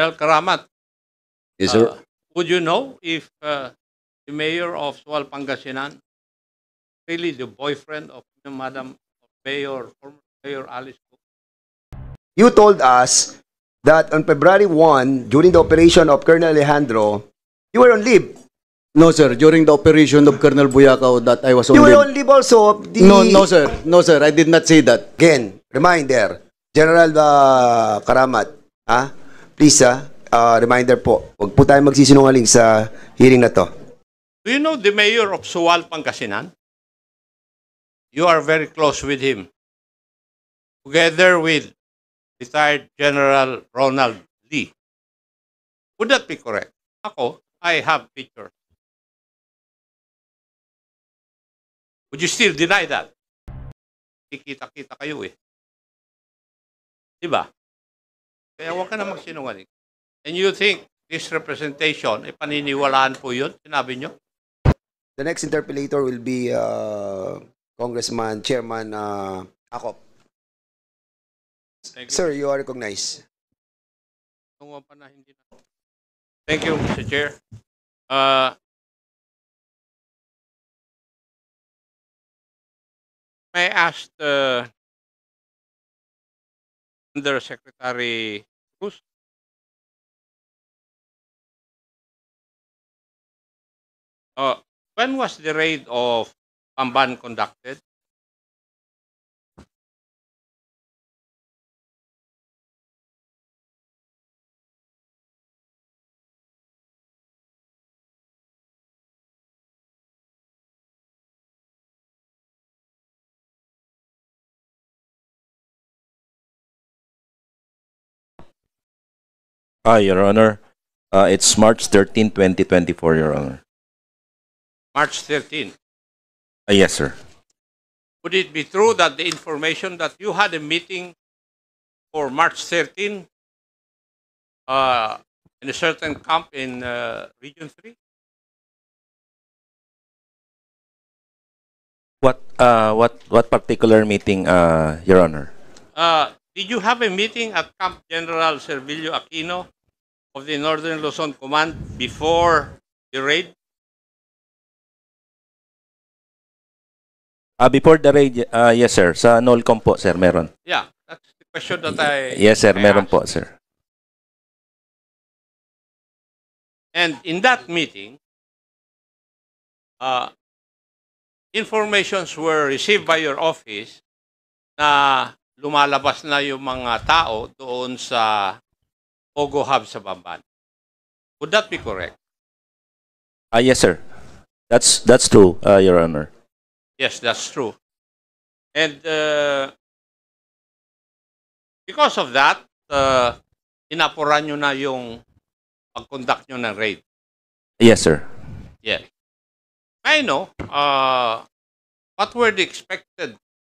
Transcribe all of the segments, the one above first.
El Karamat. Is there? Uh, would you know if uh, the mayor of Sual Pangasinan, really the boyfriend of Madam Mayor, former Mayor Alice Cook? You told us that on February 1, during the operation of Colonel Alejandro, you were on leave. No, sir. During the operation of Colonel Buyakaw that I was on you leave. were on leave also of the... No, no, sir. No, sir. I did not say that. Again, reminder, General uh, Karamat, ah, Lisa, uh, reminder po, huwag po tayong magsisinungaling sa hearing na to. Do you know the mayor of Suwal, Pangasinan? You are very close with him. Together with retired General Ronald Lee. Would that be correct? Ako, I have pictures. Would you still deny that? Kikita-kita kayo eh. Diba? Kaya huwag ka na magsinungaling. And you think this representation, eh, paniniwalaan po yun, sinabi nyo? The next interpellator will be uh, Congressman Chairman uh, Akop. you. Sir, you are recognized. pa na na. hindi Thank you, Mr. Chair. Uh, may ask the Undersecretary Uh, when was the raid of Pamban conducted? Ah, Your Honor, uh, it's March 13, 2024, Your Honor. March 13. Uh, yes, sir. Would it be true that the information that you had a meeting for March 13 uh, in a certain camp in uh, Region 3? What, uh, what, what particular meeting, uh, Your Honor? Uh, did you have a meeting at Camp General Servilio Aquino of the Northern Luzon Command before the raid? Uh, before the raid, uh, yes sir. Sa NOLCOM po sir, meron. Yeah, that's the question that I Yes sir, I meron asked. po sir. And in that meeting, uh, informations were received by your office na lumalabas na yung mga tao doon sa o gohab sa Bamban. Would that be correct? Uh, yes, sir. That's, that's true, uh, Your Honor. Yes, that's true. And uh, because of that, uh, inapuran nyo na yung pag-conduct nyo ng raid. Yes, sir. Yes. I know, uh, what were the expected,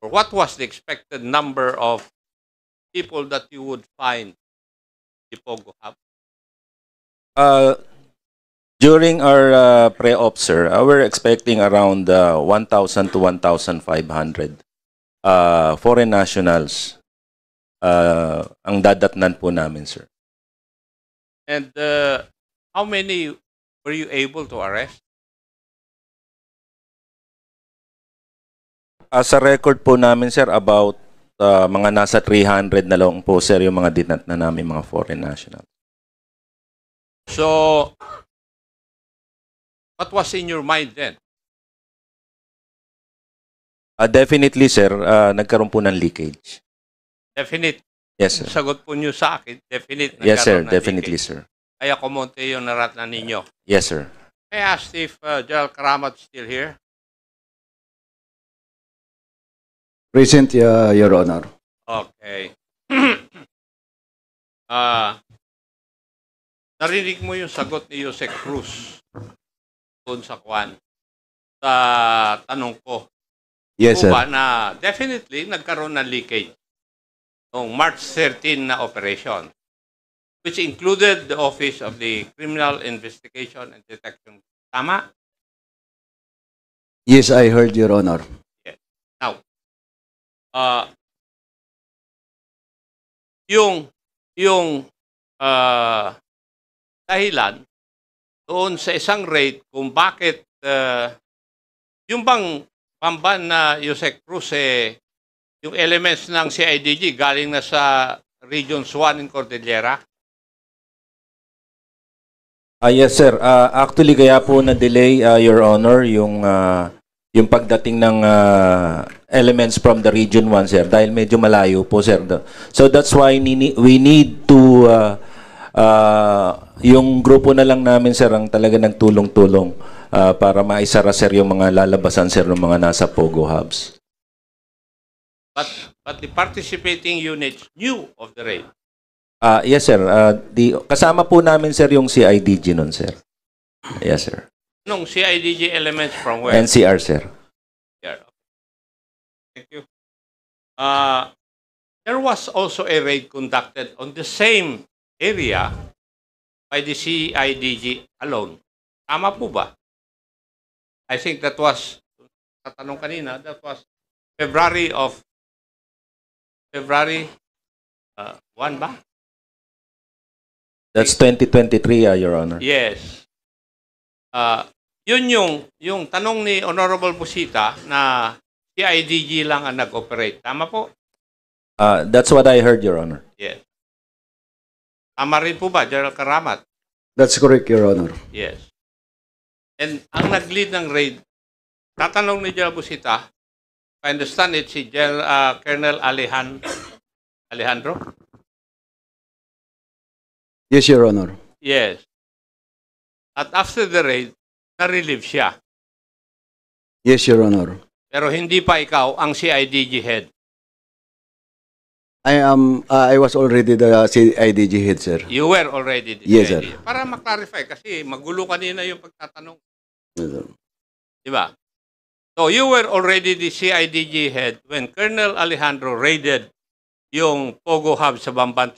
or what was the expected number of people that you would find the Pogo Hub? Uh, during our uh, pre-op, sir, uh, we're expecting around uh, 1,000 to 1,500 uh, foreign nationals uh, ang dadatnan po namin, sir. And uh, how many were you able to arrest? As uh, a record po namin, sir, about uh, mga nasa 300 na lang po sir yung mga dinat na namin mga foreign national. So, what was in your mind then? Uh, definitely sir, uh, nagkaroon po ng leakage. Definite. Yes sir. Sagot po niyo sa akin, definite. Yes sir, definitely leakage. sir. Kaya kumonte yung narat na ninyo. Yes sir. I asked if uh, Gerald Karamat still here. Present, uh, Your Honor. Okay. Ah, narinig mo yung sagot ni Jose Cruz doon sa Kwan sa tanong ko. Yes, sir. na definitely nagkaroon ng leakage noong March 13 na operation which included the Office of the Criminal Investigation and Detection. Tama? Yes, I heard, Your Honor. Yes. Now, uh, yung yung uh, dahilan doon sa isang raid kung bakit uh, yung bang pamban na Yosek Cruz eh, yung elements ng CIDG galing na sa Regions 1 in Cordillera? Uh, yes, sir. Uh, actually, kaya po na-delay, uh, Your Honor, yung uh, yung pagdating ng uh, elements from the region 1 sir dahil medyo malayo po sir so that's why we need to uh, uh, yung grupo na lang namin sir ang talaga nagtulong-tulong uh, para maisara sir yung mga lalabasan sir ng mga nasa Pogo hubs but but the participating units knew of the raid uh, yes sir uh, the, kasama po namin sir yung CIDG nun sir yes sir Nung CIDG elements from where? NCR, sir. Yeah. Thank you. Uh, there was also a raid conducted on the same area by the CIDG alone. Tama po ba? I think that was, tatanong kanina, that was February of, February uh, 1 ba? That's 2023, uh, Your Honor. Yes. Uh, yun yung, yung tanong ni Honorable Busita na CIDG lang ang nag-operate. Tama po? Uh, that's what I heard, Your Honor. Yes. Tama rin po ba, General Karamat? That's correct, Your Honor. Yes. And ang nag-lead ng raid, tatanong ni General Busita, I understand it, si General, uh, Colonel Alejandro. Alejandro? Yes, Your Honor. Yes. At after the raid, na-relieve siya. Yes, Your Honor. Pero hindi pa ikaw ang CIDG head. I am uh, I was already the CIDG head, sir. You were already the Yes, CIDG. sir. Para ma-clarify kasi magulo kanina yung pagtatanong. Yes, sir. Di ba? So you were already the CIDG head when Colonel Alejandro raided yung Pogo Hub sa Bamban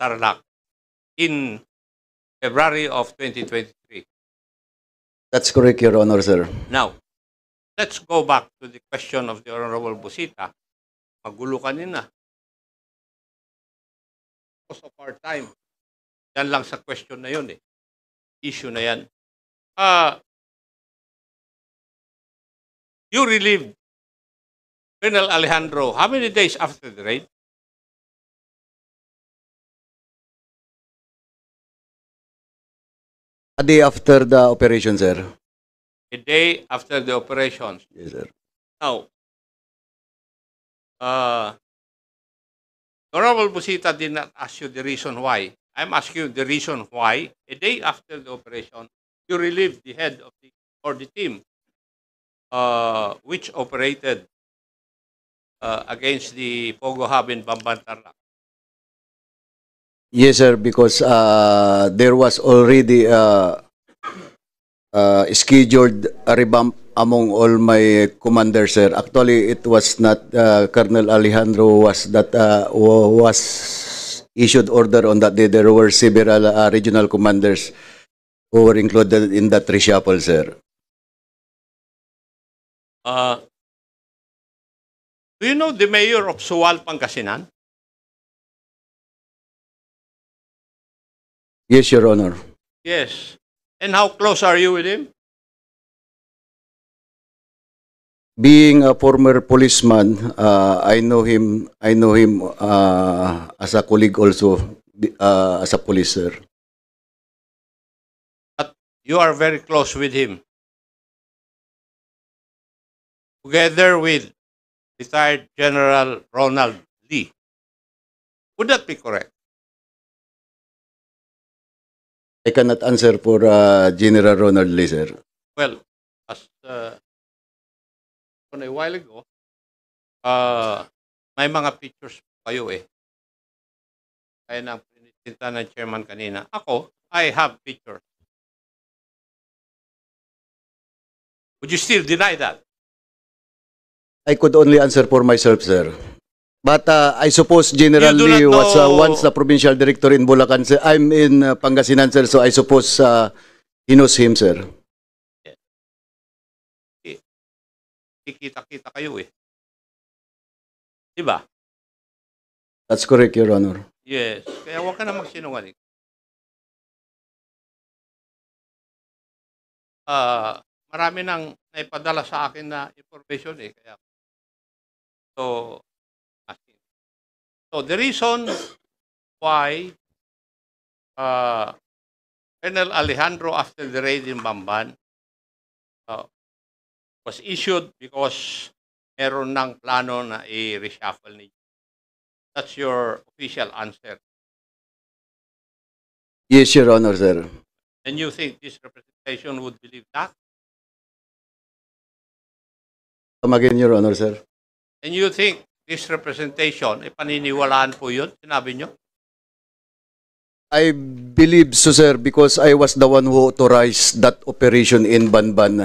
in February of 2022. That's correct, Your Honor, sir. Now, let's go back to the question of the Honorable Busita. Magulo ka na. Most of our time, yan lang sa question na yun eh. Issue na yan. Uh, you relieved Colonel Alejandro how many days after the raid? A day after the operation, sir. A day after the operation. Yes, sir. Now, uh, Honorable Busita did not ask you the reason why. I'm asking you the reason why a day after the operation, you relieved the head of the, or the team uh, which operated uh, against the Pogo Hub in Bambantarlac. Yes, sir, because uh, there was already uh, uh, scheduled revamp among all my commanders, sir. Actually, it was not uh, Colonel Alejandro was that uh, was issued order on that day. There were several uh, regional commanders who were included in that reshuffle, sir. Uh, do you know the mayor of Suwal, Pangasinan? Yes, Your Honor. Yes. And how close are you with him? Being a former policeman, uh, I know him. I know him uh, as a colleague also, uh, as a police sir. But you are very close with him, together with retired General Ronald Lee. Would that be correct? I cannot answer for uh, General Ronald Lee, sir. Well, as uh, a while ago, uh, may mga pictures kayo eh. Kaya nang pinitinta ng chairman kanina. Ako, I have pictures. Would you still deny that? I could only answer for myself, sir. But uh, I suppose General yeah, Lee was uh, once the provincial director in Bulacan. Sir. I'm in uh, Pangasinan, sir, so I suppose uh, he knows him, sir. Kikita-kita kayo eh. Diba? That's correct, Your Honor. Yes. Kaya huwag ka na magsinungaling. Uh, marami nang naipadala sa akin na information eh. Kaya, so, So the reason why uh, Colonel Alejandro after the raid in Bamban uh, was issued because meron ng plano na i-reshuffle ni That's your official answer. Yes, Your Honor, sir. And you think this representation would believe that? Come again, Your Honor, sir. And you think misrepresentation, paniniwalaan po yun? Sinabi nyo? I believe so, sir, because I was the one who authorized that operation in Banban.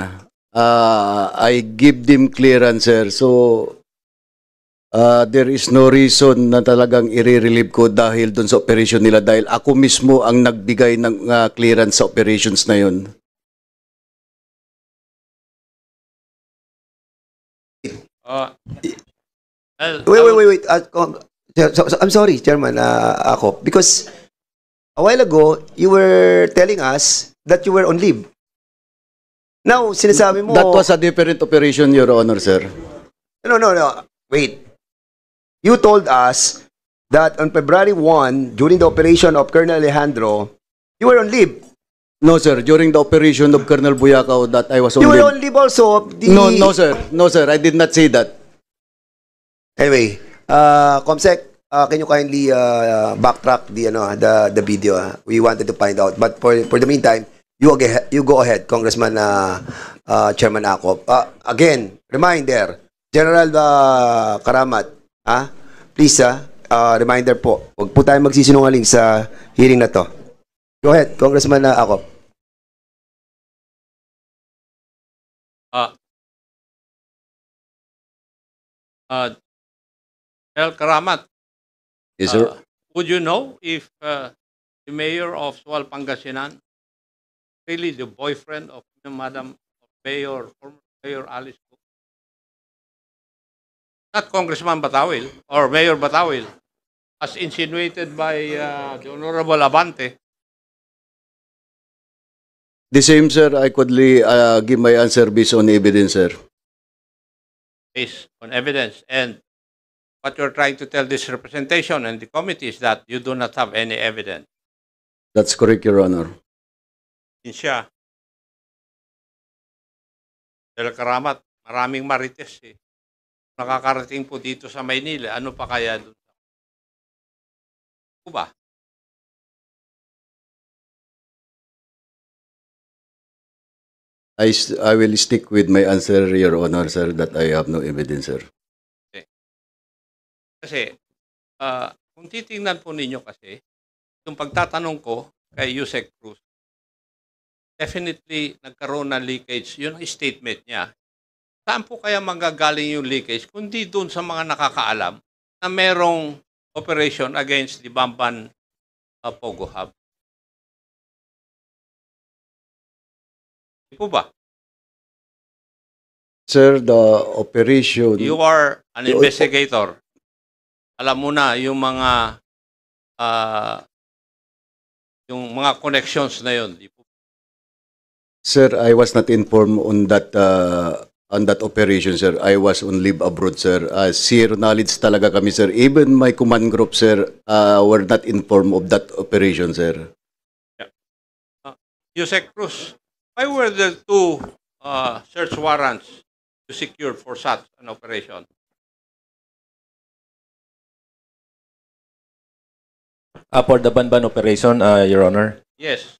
Uh, I give them clearance, sir. So, uh, there is no reason na talagang i-relieve ko dahil dun sa operation nila dahil ako mismo ang nagbigay ng uh, clearance sa operations na yun. Uh, i wait, wait, wait, wait. Uh, um, so, so, I'm sorry, Chairman uh, ako. Because a while ago, you were telling us that you were on leave. Now, sinasabi mo... That was a different operation, Your Honor, sir. No, no, no. Wait. You told us that on February 1, during the operation of Colonel Alejandro, you were on leave. No, sir. During the operation of Colonel Buyakaw that I was on you leave. You were on leave also? The... No, no, sir. No, sir. I did not say that. Anyway, uh, Comsec, uh, can you kindly uh, uh backtrack the ano ah, the the video? Uh, we wanted to find out, but for for the meantime, you again you go ahead, Congressman uh, uh, Chairman Akop. Uh, again, reminder, General uh, Karamat, ah, uh, please ah, uh, reminder po, huwag po tayong magsisinungaling sa hearing na to. Go ahead, Congressman uh, Akop. Uh, uh, El Karamat. Yes, sir. Uh, would you know if uh, the mayor of Sual Pangasinan, really the boyfriend of Madam Mayor, former Mayor Alice Cook? Not Congressman Batawil or Mayor Batawil, as insinuated by uh, the Honorable Abante. The same, sir. I could uh, give my answer based on evidence, sir. Based on evidence. And what you're trying to tell this representation and the committee is that you do not have any evidence. That's correct, Your Honor. Yun siya. Dahil karamat, maraming marites eh. Nakakarating po dito sa Maynila, ano pa kaya doon? Cuba. Ano I, I will stick with my answer, Your Honor, sir, that I have no evidence, sir. Kasi, uh, kung titingnan po ninyo kasi, yung pagtatanong ko kay Yusek Cruz, definitely nagkaroon ng leakage. Yun ang statement niya. Saan po kaya manggagaling yung leakage? Kundi doon sa mga nakakaalam na merong operation against the Bamban uh, Pogo Hub. Di po ba? Sir, the operation... You are an investigator alam mo na yung mga uh, yung mga connections na yun. Sir, I was not informed on that uh, on that operation, sir. I was on leave abroad, sir. Uh, zero knowledge talaga kami, sir. Even my command group, sir, uh, were not informed of that operation, sir. Yeah. Uh, Yusek Cruz, why were the two uh, search warrants to secure for such an operation? Uh, for the Banban operation, uh, Your Honor? Yes.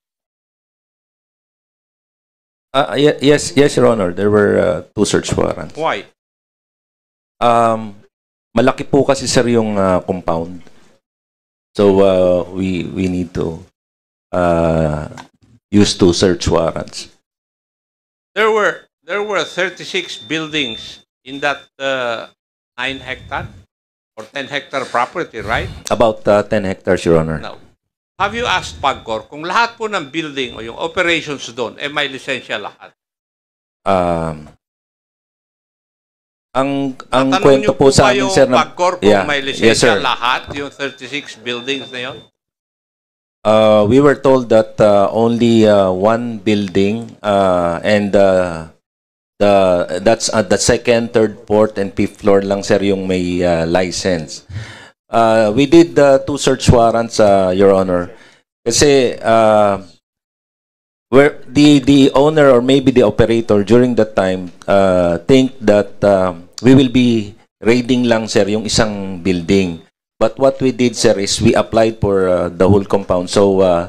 Uh, yes, yes, Your Honor. There were uh, two search warrants. Why? Um, malaki po kasi sir yung uh, compound. So uh, we we need to uh, use two search warrants. There were there were 36 buildings in that uh, 9 hectare or 10 hectare property, right? About uh, 10 hectares, Your Honor. Now, have you asked PAGCOR kung lahat po ng building o yung operations doon, eh may lisensya lahat? Um, ang ang kwento po, po sa amin, sir, na, PAGCOR kung yeah, may lisensya yes, lahat, yung 36 buildings na yun? Uh, we were told that uh, only uh, one building uh, and uh, the that's at uh, the second, third, fourth, and fifth floor lang sir yung may uh, license. Uh, we did the two search warrants, uh, Your Honor. Kasi uh, where the the owner or maybe the operator during that time uh, think that uh, we will be raiding lang sir yung isang building. But what we did sir is we applied for uh, the whole compound. So uh,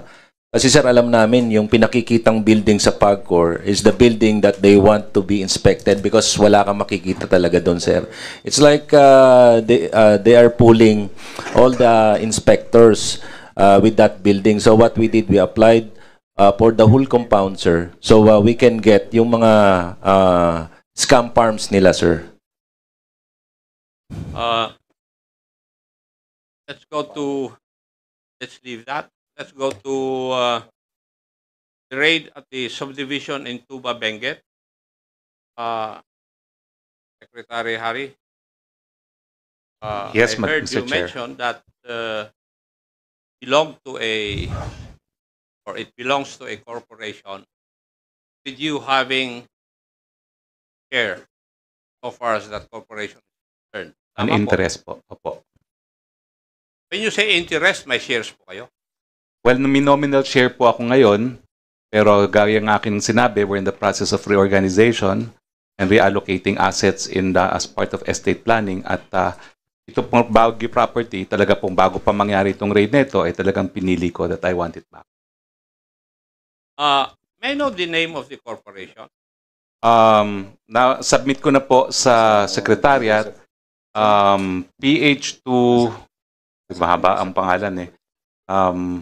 kasi sir, alam namin yung pinakikitang building sa PAGCOR is the building that they want to be inspected because wala kang makikita talaga doon, sir. It's like uh, they, uh, they are pulling all the inspectors uh, with that building. So what we did, we applied uh, for the whole compound, sir. So uh, we can get yung mga uh, scam farms nila, sir. Uh, let's go to, let's leave that. Let's go to uh, the raid at the subdivision in Tuba Benguet. Uh, Secretary Hari, uh, yes, I heard Mr. you Chair. mention that uh, belonged to a or it belongs to a corporation. Did you having share so far as that corporation is concerned? An interest po. Opo. When you say interest, my shares po kayo? Well, no, nominal share po ako ngayon, pero gaya ng akin sinabi, we're in the process of reorganization and reallocating assets in the, as part of estate planning at uh, ito pong Baguio property, talaga pong bago pa mangyari itong raid neto, ay talagang pinili ko that I want it back. Uh, may I know the name of the corporation? Um, na submit ko na po sa secretariat um, PH2 mahaba ang pangalan eh. Um,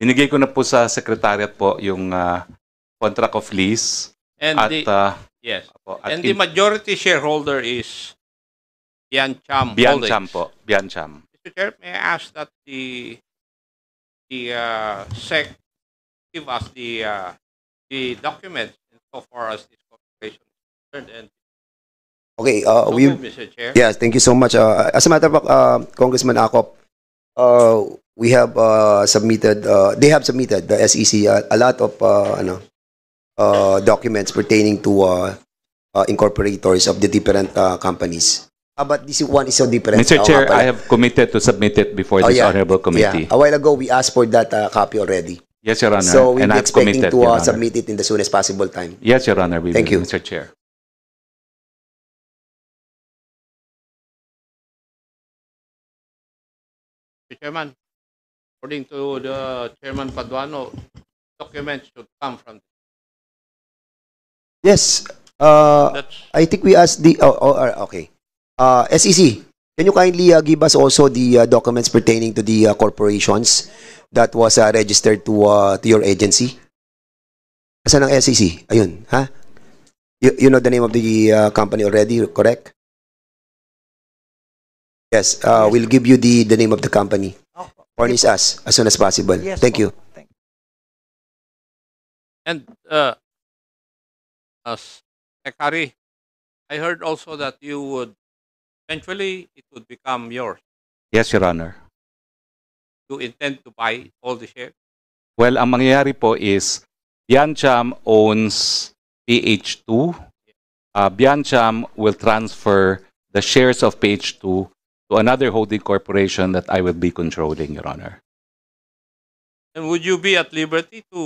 Inigay ko na po sa secretariat po yung uh, contract of lease. And at, the, uh, yes. Po, at and the majority shareholder is Biancham Biancham Holdings. po. Biancham. Mr. Chair, may I ask that the the uh, SEC give us the uh, the documents so far as this corporation is concerned and Okay, uh, so we, Mr. Chair. Yes, thank you so much. Uh, as a matter of fact, uh, Congressman Akop, uh, we have uh, submitted, uh, they have submitted, the SEC, uh, a lot of uh, ano, uh, documents pertaining to uh, incorporators of the different companies. Ah, but this one is so different. Mr. Chair, I have committed to submit it before oh, this yeah. honorable committee. Yeah. A while ago, we asked for that copy already. Yes, Your Honor. So we're expecting to submit it in the soonest possible time. Yes, Your Honor. We Thank will, you, Mr. Chair. Chairman, according to the Chairman Paduano, documents should come from this. Yes. Uh, I think we asked the, oh, oh, uh, okay. Uh, SEC, can you kindly uh, give us also the uh, documents pertaining to the uh, corporations that was registered to, to your agency? Asan ang SEC? Ayun, ha? Huh? You, you know the name of the company already, correct? Yes, we'll give you the, the name of the company furnish us as soon as possible. Yes, Thank you. Thank you. And uh, uh, I heard also that you would eventually it would become yours. Yes, Your Honor. You intend to buy all the shares? Well, ang mangyayari po is Biancham owns PH2. Uh, Biancham will transfer the shares of PH2 to another holding corporation that I will be controlling, Your Honor. And would you be at liberty to